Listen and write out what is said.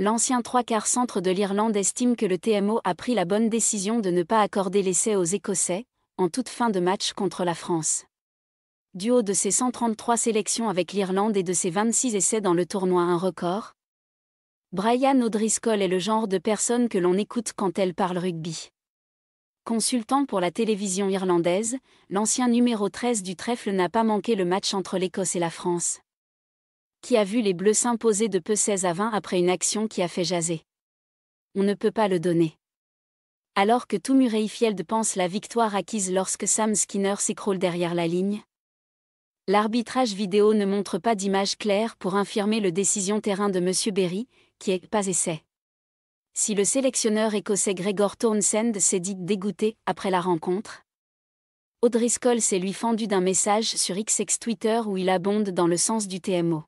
L'ancien trois quarts centre de l'Irlande estime que le TMO a pris la bonne décision de ne pas accorder l'essai aux Écossais, en toute fin de match contre la France. Du haut de ses 133 sélections avec l'Irlande et de ses 26 essais dans le tournoi un record, Brian O'Driscoll est le genre de personne que l'on écoute quand elle parle rugby. Consultant pour la télévision irlandaise, l'ancien numéro 13 du trèfle n'a pas manqué le match entre l'Écosse et la France qui a vu les Bleus s'imposer de peu 16 à 20 après une action qui a fait jaser. On ne peut pas le donner. Alors que tout Murrayfield pense la victoire acquise lorsque Sam Skinner s'écroule derrière la ligne, l'arbitrage vidéo ne montre pas d'image claire pour infirmer le décision terrain de M. Berry, qui est pas essai. Si le sélectionneur écossais Gregor Townsend s'est dit dégoûté après la rencontre, Audrey Scholl s'est lui fendu d'un message sur XX Twitter où il abonde dans le sens du TMO.